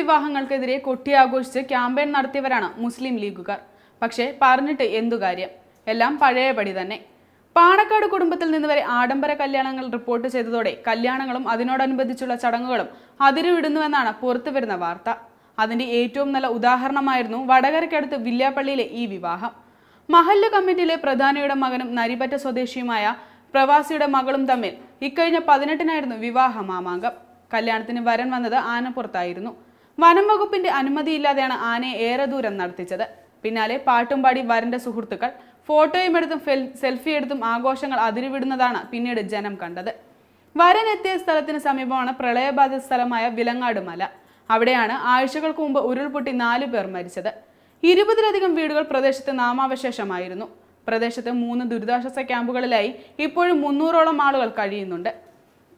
വിവാഹങ്ങൾക്കെതിരെ കൊട്ടിയാഘോഷിച്ച് campaign നടത്തിയവരാണ് മുസ്ലിം ലീഗുകാർ പക്ഷേ പറഞ്ഞിട്ട് എന്തു കാര്യം എല്ലാം പഴയപടി തന്നെ പാണക്കാട് കുടുംബത്തിൽ നിന്ന് വരെ ആഡംബര കല്യാണങ്ങൾ റിപ്പോർട്ട് ചെയ്തതോടെ കല്യാണങ്ങളും അതിനോടനുബന്ധിച്ചുള്ള ചടങ്ങുകളും അതിരുവിടുന്നുവെന്നാണ് വരുന്ന വാർത്ത അതിന്റെ ഏറ്റവും നല്ല ഉദാഹരണമായിരുന്നു വടകരക്കടുത്ത് വില്യാപ്പള്ളിയിലെ ഈ വിവാഹം മഹല്ല് കമ്മിറ്റിയിലെ പ്രധാനിയുടെ മകനും നരിപറ്റ സ്വദേശിയുമായ പ്രവാസിയുടെ മകളും തമ്മിൽ ഇക്കഴിഞ്ഞ പതിനെട്ടിനായിരുന്നു വിവാഹ മാമാങ്കം കല്യാണത്തിന് വരൻ വന്നത് ആനപ്പുറത്തായിരുന്നു വനം വകുപ്പിന്റെ അനുമതിയില്ലാതെയാണ് ആനയെ ഏറെ ദൂരം നടത്തിച്ചത് പിന്നാലെ പാട്ടുംപാടി വരന്റെ സുഹൃത്തുക്കൾ ഫോട്ടോയും എടുത്തും സെൽഫി എടുത്തും ആഘോഷങ്ങൾ അതിരുവിടുന്നതാണ് പിന്നീട് ജനം കണ്ടത് വരൻ എത്തിയ സ്ഥലത്തിന് സമീപമാണ് പ്രളയബാധിത സ്ഥലമായ വിലങ്ങാട് മല അവിടെയാണ് ആഴ്ചകൾക്ക് മുമ്പ് ഉരുൾപൊട്ടി നാലു പേർ മരിച്ചത് ഇരുപതിലധികം വീടുകൾ പ്രദേശത്ത് നാമാവശേഷമായിരുന്നു പ്രദേശത്ത് മൂന്ന് ദുരിതാശ്വാസ ക്യാമ്പുകളിലായി ഇപ്പോഴും മുന്നൂറോളം ആളുകൾ കഴിയുന്നുണ്ട്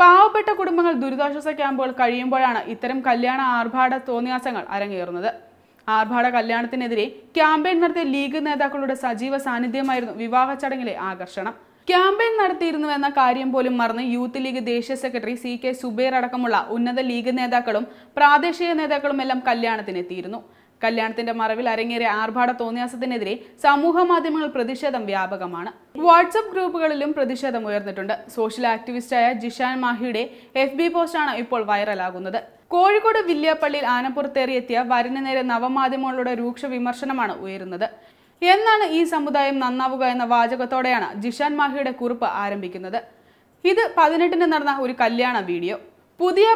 പാവപ്പെട്ട കുടുംബങ്ങൾ ദുരിതാശ്വാസ ക്യാമ്പുകൾ കഴിയുമ്പോഴാണ് ഇത്തരം കല്യാണ ആർഭാട തോന്നിയാസങ്ങൾ അരങ്ങേറുന്നത് ആർഭാട കല്യാണത്തിനെതിരെ ക്യാമ്പയിൻ നടത്തിയ ലീഗ് നേതാക്കളുടെ സജീവ സാന്നിധ്യമായിരുന്നു വിവാഹ ചടങ്ങിലെ ആകർഷണം ക്യാമ്പയിൻ നടത്തിയിരുന്നുവെന്ന കാര്യം പോലും മറന്ന് യൂത്ത് ലീഗ് ദേശീയ സെക്രട്ടറി സി കെ സുബൈർ അടക്കമുള്ള ഉന്നത ലീഗ് നേതാക്കളും പ്രാദേശിക നേതാക്കളും എല്ലാം കല്യാണത്തിനെത്തിയിരുന്നു കല്യാണത്തിന്റെ മറവിൽ അരങ്ങേറിയ ആർഭാട തോന്നിയാസത്തിനെതിരെ സമൂഹ മാധ്യമങ്ങൾ പ്രതിഷേധം വ്യാപകമാണ് വാട്സപ്പ് ഗ്രൂപ്പുകളിലും പ്രതിഷേധം ഉയർന്നിട്ടുണ്ട് സോഷ്യൽ ആക്ടിവിസ്റ്റായ ജിഷാൻ മാഹിയുടെ എഫ് ബി പോസ്റ്റാണ് ഇപ്പോൾ വൈറലാകുന്നത് കോഴിക്കോട് വില്യാപ്പള്ളിയിൽ ആനപ്പുറത്തേറിയെത്തിയ വരന് നേരെ നവമാധ്യമങ്ങളുടെ രൂക്ഷ വിമർശനമാണ് ഉയരുന്നത് എന്നാണ് ഈ സമുദായം നന്നാവുക എന്ന വാചകത്തോടെയാണ് ജിഷാൻ മാഹിയുടെ കുറിപ്പ് ആരംഭിക്കുന്നത് ഇത് പതിനെട്ടിന് നടന്ന ഒരു കല്യാണ വീഡിയോ പുതിയ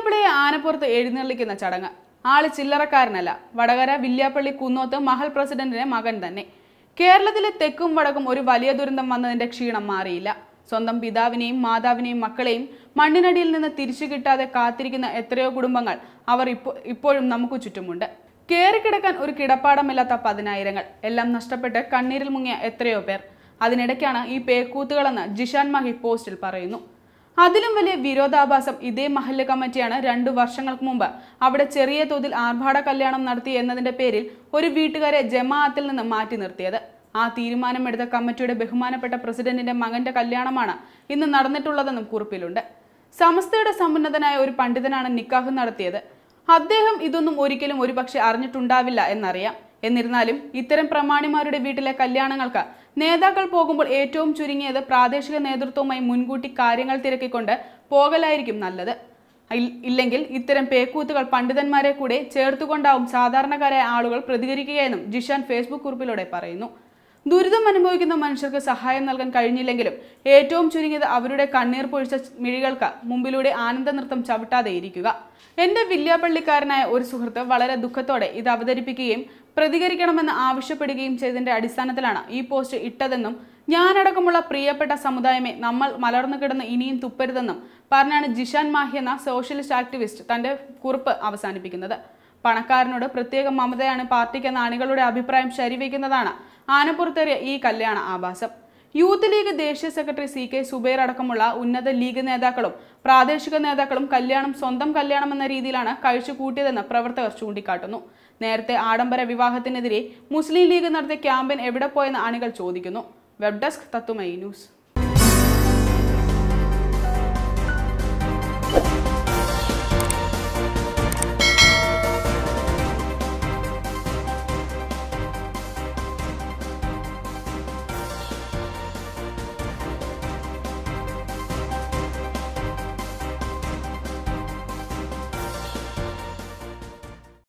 ആനപ്പുറത്ത് എഴുന്നള്ളിക്കുന്ന ചടങ്ങ് ആള് ചില്ലറക്കാരനല്ല വടകര വില്യാപ്പള്ളി കുന്നോത്ത് മഹൽ പ്രസിഡന്റിന്റെ മകൻ തന്നെ കേരളത്തിലെ തെക്കും വടക്കും ഒരു വലിയ ദുരന്തം വന്നതിന്റെ ക്ഷീണം മാറിയില്ല സ്വന്തം പിതാവിനെയും മാതാവിനെയും മക്കളെയും മണ്ണിനടിയിൽ നിന്ന് തിരിച്ചു കിട്ടാതെ കാത്തിരിക്കുന്ന എത്രയോ കുടുംബങ്ങൾ അവർ ഇപ്പോ ഇപ്പോഴും നമുക്ക് ചുറ്റുമുണ്ട് കിടക്കാൻ ഒരു കിടപ്പാടമില്ലാത്ത പതിനായിരങ്ങൾ എല്ലാം നഷ്ടപ്പെട്ട് കണ്ണീരിൽ മുങ്ങിയ എത്രയോ പേർ അതിനിടയ്ക്കാണ് ഈ പേക്കൂത്തുകളെന്ന് ജിഷാൻ മഹി പോസ്റ്റിൽ പറയുന്നു അതിലും വലിയ വിരോധാഭാസം ഇതേ മഹല്ല് കമ്മിറ്റിയാണ് രണ്ടു വർഷങ്ങൾക്ക് മുമ്പ് അവിടെ ചെറിയ തോതിൽ ആർഭാട കല്യാണം നടത്തി എന്നതിന്റെ പേരിൽ ഒരു വീട്ടുകാരെ ജമാഅത്തിൽ നിന്ന് മാറ്റി നിർത്തിയത് ആ തീരുമാനമെടുത്ത കമ്മിറ്റിയുടെ ബഹുമാനപ്പെട്ട പ്രസിഡന്റിന്റെ മകന്റെ കല്യാണമാണ് ഇന്ന് നടന്നിട്ടുള്ളതെന്നും കുറിപ്പിലുണ്ട് സമസ്തയുടെ സമ്പന്നതനായ ഒരു പണ്ഡിതനാണ് നിക്കാഹ് നടത്തിയത് അദ്ദേഹം ഇതൊന്നും ഒരിക്കലും ഒരുപക്ഷെ അറിഞ്ഞിട്ടുണ്ടാവില്ല എന്നറിയാം എന്നിരുന്നാലും ഇത്തരം പ്രമാണിമാരുടെ വീട്ടിലെ കല്യാണങ്ങൾക്ക് നേതാക്കൾ പോകുമ്പോൾ ഏറ്റവും ചുരുങ്ങിയത് പ്രാദേശിക നേതൃത്വവുമായി മുൻകൂട്ടി കാര്യങ്ങൾ തിരക്കിക്കൊണ്ട് പോകലായിരിക്കും നല്ലത് ഇല്ലെങ്കിൽ ഇത്തരം പേക്കൂത്തുകൾ പണ്ഡിതന്മാരെ കൂടെ ചേർത്തുകൊണ്ടാവും സാധാരണക്കാരായ ആളുകൾ പ്രതികരിക്കുകയെന്നും ജിഷാൻ ഫേസ്ബുക്ക് കുറിപ്പിലൂടെ പറയുന്നു ദുരിതം അനുഭവിക്കുന്ന മനുഷ്യർക്ക് സഹായം നൽകാൻ കഴിഞ്ഞില്ലെങ്കിലും ഏറ്റവും ചുരുങ്ങിയത് അവരുടെ കണ്ണീർ പൊഴിച്ച മിഴികൾക്ക് മുമ്പിലൂടെ ആനന്ദ നൃത്തം ചവിട്ടാതെ ഇരിക്കുക എന്റെ വില്യാപ്പള്ളിക്കാരനായ ഒരു സുഹൃത്ത് വളരെ ദുഃഖത്തോടെ ഇത് അവതരിപ്പിക്കുകയും പ്രതികരിക്കണമെന്ന് ആവശ്യപ്പെടുകയും ചെയ്തതിന്റെ അടിസ്ഥാനത്തിലാണ് ഈ പോസ്റ്റ് ഇട്ടതെന്നും ഞാനടക്കമുള്ള പ്രിയപ്പെട്ട സമുദായമേ നമ്മൾ മലർന്നു കിടന്ന് ഇനിയും തുപ്പരുതെന്നും പറഞ്ഞാണ് ജിഷാൻ മാഹി എന്ന സോഷ്യലിസ്റ്റ് ആക്ടിവിസ്റ്റ് തന്റെ കുറിപ്പ് അവസാനിപ്പിക്കുന്നത് പണക്കാരനോട് പ്രത്യേക മമതയാണ് പാർട്ടിക്ക് എന്ന അണികളുടെ അഭിപ്രായം ശരിവയ്ക്കുന്നതാണ് ആനപ്പുറത്തേറിയ ഈ കല്യാണ ആഭാസം യൂത്ത് ലീഗ് ദേശീയ സെക്രട്ടറി സി കെ സുബൈർ അടക്കമുള്ള ഉന്നത ലീഗ് നേതാക്കളും പ്രാദേശിക നേതാക്കളും കല്യാണം സ്വന്തം കല്യാണം എന്ന രീതിയിലാണ് കഴിച്ചു കൂട്ടിയതെന്ന് പ്രവർത്തകർ ചൂണ്ടിക്കാട്ടുന്നു നേരത്തെ ആഡംബര വിവാഹത്തിനെതിരെ മുസ്ലിം ലീഗ് നടത്തിയ ക്യാമ്പയിൻ എവിടെ പോയെന്ന് അണികൾ ചോദിക്കുന്നു വെബ് ഡെസ്ക് തത്തുമൈ ന്യൂസ്